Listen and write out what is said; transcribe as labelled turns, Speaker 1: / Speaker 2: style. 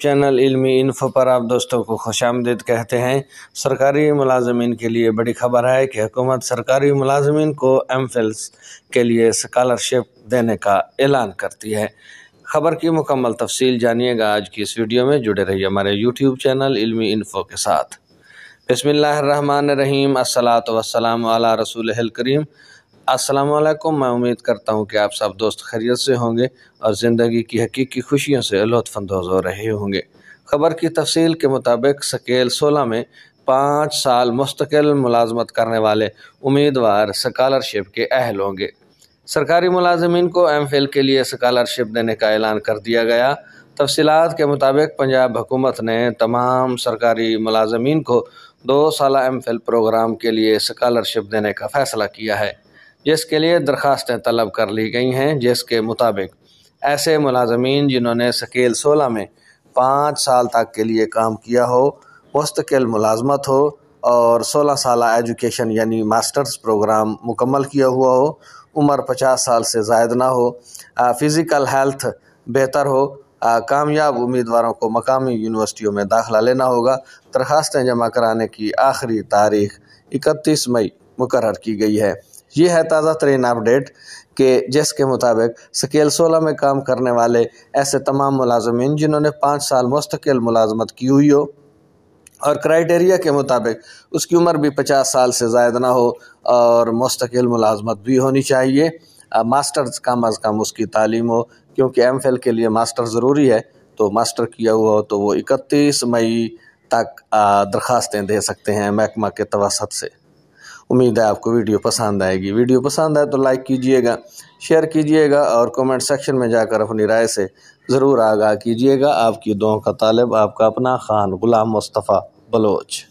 Speaker 1: channel इल्मी info पर आप दोस्तों को खुश आमदेद कहते हैं सरकारी मुलाजमीन के लिए बड़ी खबर है कि हुकूमत सरकारी मुलाजमीन को एम के लिए स्कॉलरशिप देने का ऐलान करती है खबर की मुकम्मल तफसील जानिएगा आज की इस वीडियो में जुड़े रहिए हमारे यूट्यूब चैनल इल्मी इन्फो के साथ बसमिल्लर रहीम असलात अला रसूल करीम अस्सलाम वालेकुम मैं उम्मीद करता हूँ कि आप सब दोस्त खैरियत से होंगे और ज़िंदगी की हकीकी खुशियों से लुत्फानंदोज हो रहे होंगे खबर की तफसील के मुताबिक सकेल सोलह में पाँच साल मुस्तकिल मुलाजमत करने वाले उम्मीदवार स्कॉलरशिप के अहल होंगे सरकारी मुलाजमीन को एम फिल के लिए स्कॉलरशिप देने का ऐलान कर दिया गया तफसीत के मुताबिक पंजाब हुकूमत ने तमाम सरकारी मुलाजमीन को दो साल एम फिल प्रोग्राम के लिए स्कॉलरशिप देने का फ़ैसला किया है जिसके लिए दरख्वास्तें तलब कर ली गई हैं जिसके मुताबिक ऐसे मुलाजमीन जिन्होंने स्केल सोलह में पाँच साल तक के लिए काम किया हो मुस्तकिल मुलाजमत हो और सोलह साल एजुकेशन यानी मास्टर्स प्रोग्राम मुकम्मल किया हुआ हो उम्र पचास साल से जायद ना हो फ़िज़िकल हेल्थ बेहतर हो कामयाब उम्मीदवारों को मकामी यूनिवर्सिटियों में दाखिला लेना होगा दरख्वास्तें जमा कराने की आखिरी तारीख इकतीस मई मुकर की गई है ये है ताज़ा तरीन अपडेट के जिसके मुताबिक स्केल सोलह में काम करने वाले ऐसे तमाम मुलाजमीन जिन्होंने पाँच साल मुस्तकिल मुलाजमत की हुई हो और क्राइटेरिया के मुताबिक उसकी उम्र भी पचास साल से ज़ायद ना हो और मुस्तकिल मुलाजमत भी होनी चाहिए मास्टर्स कम अज़ कम उसकी तालीम हो क्योंकि एम फिल के लिए मास्टर ज़रूरी है तो मास्टर किया हुआ हो तो वो इकतीस मई तक दरख्वास्तें दे सकते हैं महकमा के तवसत से उम्मीद है आपको वीडियो पसंद आएगी वीडियो पसंद आए तो लाइक कीजिएगा शेयर कीजिएगा और कमेंट सेक्शन में जाकर अपनी राय से ज़रूर आगाह कीजिएगा आपकी दुआ का तालब आपका अपना खान गुलाम मुस्तफ़ा बलोच